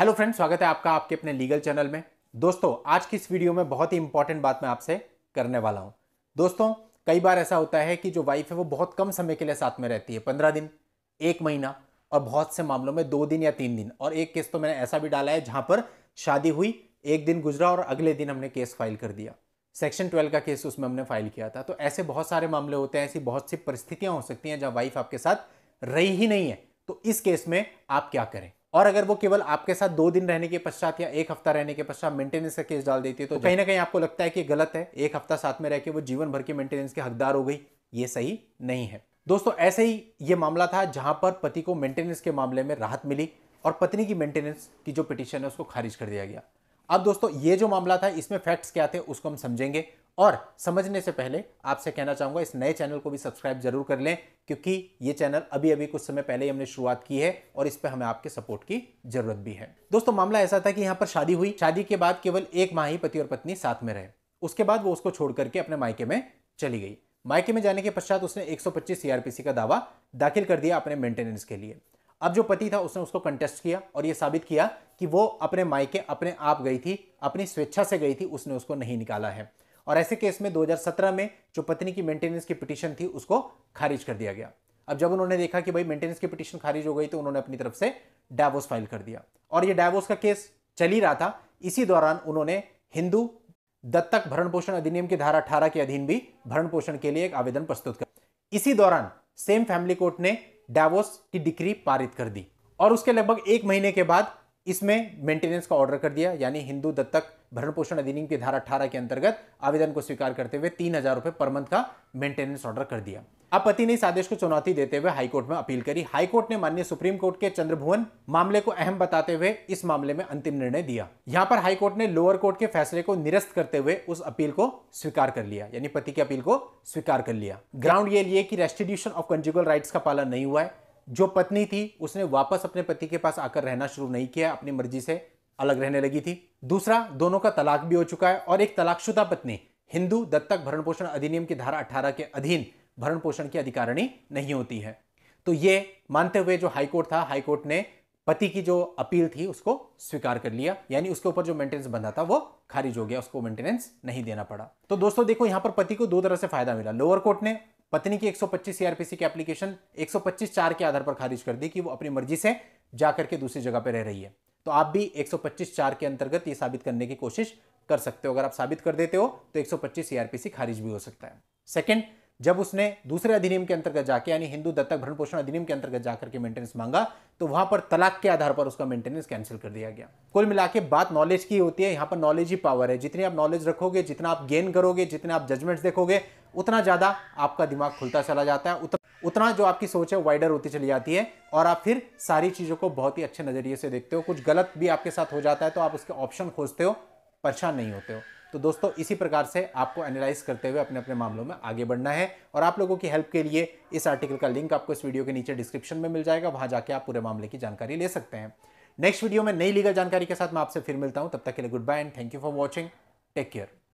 hello friend स्वागत है आपका आपके अपने लीगल चैनल में दोस्तों आज की इस वीडियो में बहुत ही इंपॉर्टेंट बात मैं आपसे करने वाला हूं दोस्तों कई बार ऐसा होता है कि जो वाइफ है वो बहुत कम समय के लिए साथ में रहती है पंद्रह दिन एक महीना और बहुत से मामलों में दो दिन या तीन दिन और एक केस तो मैंने ऐसा भी डाला है जहां पर शादी हुई एक दिन गुजरा और अगले दिन हमने केस फाइल कर दिया सेक्शन ट्वेल्व का केस उसमें हमने फाइल किया था तो ऐसे बहुत सारे मामले होते हैं ऐसी बहुत सी परिस्थितियां हो सकती हैं जहाँ वाइफ आपके साथ रही ही नहीं है तो इस केस में आप क्या करें और अगर वो केवल आपके साथ दो दिन रहने के पश्चात या एक हफ्ता रहने के पश्चात मेंटेनेंस का केस डाल देती है तो कहीं ना कहीं आपको लगता है कि गलत है एक हफ्ता साथ में रह के वो जीवन भर के मेंटेनेंस के हकदार हो गई ये सही नहीं है दोस्तों ऐसे ही ये मामला था जहां पर पति को मेंटेनेंस के मामले में राहत मिली और पत्नी की मेंटेनेंस की जो पिटिशन है उसको खारिज कर दिया गया अब दोस्तों ये जो मामला था इसमें फैक्ट्स क्या थे उसको हम समझेंगे और समझने से पहले आपसे कहना चाहूँगा इस नए चैनल को भी सब्सक्राइब जरूर कर लें क्योंकि ये चैनल अभी अभी कुछ समय पहले ही हमने शुरुआत की है और इस पर हमें आपके सपोर्ट की जरूरत भी है दोस्तों मामला ऐसा था कि यहाँ पर शादी हुई शादी के बाद केवल एक माह ही पति और पत्नी साथ में रहे उसके बाद वो उसको छोड़ करके अपने मायके में चली गई मायके में जाने के पश्चात उसने एक सीआरपीसी का दावा दाखिल कर दिया अपने मेंटेनेंस के लिए अब जो पति था उसने उसको कंटेस्ट किया और ये साबित किया कि वो अपने मायके अपने आप गई थी अपनी स्वेच्छा से गई थी उसने उसको नहीं निकाला है और ऐसे केस में 2017 में जो पत्नी की मेंटेनेंस की पिटीशन थी उसको खारिज कर दिया गया अब जब उन्होंने देखा कि भाई मेंटेनेंस की पिटीशन खारिज हो गई तो उन्होंने अपनी तरफ से डायवोर्स फाइल कर दिया और ये डायवोर्स का केस चल ही रहा था इसी दौरान उन्होंने हिंदू दत्तक भरण पोषण अधिनियम की धारा अठारह के अधीन भी भरण पोषण के लिए एक आवेदन प्रस्तुत कर इसी दौरान सेम फैमिली कोर्ट ने डावोस की डिक्री पारित कर दी और उसके लगभग एक महीने के बाद इसमें मेंटेनेंस का ऑर्डर कर दिया यानी हिंदू दत्तक भरण पोषण अधिनियम की धारा अठारह के अंतर्गत आवेदन को स्वीकार करते हुए तीन हजार रुपए पर मंथ का मेंटेनेंस ऑर्डर कर दिया अब पति ने इस आदेश को चुनौती देते हुए हाईकोर्ट में अपील करी हाईकोर्ट ने माननीय सुप्रीम कोर्ट के चंद्रभुवन मामले को अहम बताते हुए इस मामले में अंतिम निर्णय दिया यहाँ पर हाईकोर्ट ने लोअर कोर्ट के फैसले को निरस्त करते हुए उस अपील को स्वीकार कर लिया यानी पति की अपील को स्वीकार कर लिया ग्राउंड ये लिए कि रेस्टिट्यूशन ऑफ कंजुगल राइट्स का पालन नहीं हुआ है जो पत्नी थी उसने वापस अपने पति के पास आकर रहना शुरू नहीं किया अपनी मर्जी से अलग रहने लगी थी दूसरा दोनों का तलाक भी हो चुका है और एक तलाकशुदा पत्नी हिंदू दत्तक भरण पोषण अधिनियम की धारा अठारह के अधीन भरण पोषण की अधिकारिणी नहीं होती है तो ये मानते हुए जो हाईकोर्ट था हाईकोर्ट ने पति की जो अपील थी उसको स्वीकार कर लिया यानी उसके ऊपर जो मेंटेनेंस बंधा था वो खारिज हो गया उसको मेंटेनेंस नहीं देना पड़ा तो दोस्तों देखो यहां पर पति को दो तरह से फायदा मिला लोअर कोर्ट ने पत्नी की 125 सीआरपीसी की एप्लीकेशन 125 चार के आधार पर खारिज कर दी कि वो अपनी मर्जी से जा करके दूसरी जगह पर रह रही है तो आप भी 125 चार के अंतर्गत ये साबित करने की कोशिश कर सकते हो अगर आप साबित कर देते हो तो 125 सीआरपीसी खारिज भी हो सकता है सेकंड जब उसने दूसरे अधिनियम के अंतर्गत जाके यानी हिंदू दत्तक भरण पोषण अधिनियम के अंतर्गत जाकर के मेंटेनेंस मांगा तो वहां पर तलाक के आधार पर उसका मेंटेनेंस कैंसिल कर दिया गया कुल मिला के बात नॉलेज की होती है यहाँ पर नॉलेज ही पावर है जितनी आप नॉलेज रखोगे जितना आप गेन करोगे जितने आप जजमेंट्स देखोगे उतना ज़्यादा आपका दिमाग खुलता चला जाता है उतना उतना जो आपकी सोच है वाइडर होती चली जाती है और आप फिर सारी चीज़ों को बहुत ही अच्छे नज़रिए से देखते हो कुछ गलत भी आपके साथ हो जाता है तो आप उसके ऑप्शन खोजते हो परेशान नहीं होते हो तो दोस्तों इसी प्रकार से आपको एनालाइज करते हुए अपने अपने मामलों में आगे बढ़ना है और आप लोगों की हेल्प के लिए इस आर्टिकल का लिंक आपको इस वीडियो के नीचे डिस्क्रिप्शन में मिल जाएगा वहाँ जाके आप पूरे मामले की जानकारी ले सकते हैं नेक्स्ट वीडियो में नई लीगल जानकारी के साथ मैं आपसे फिर मिलता हूँ तब तक के लिए goodbye and thank you for watching take care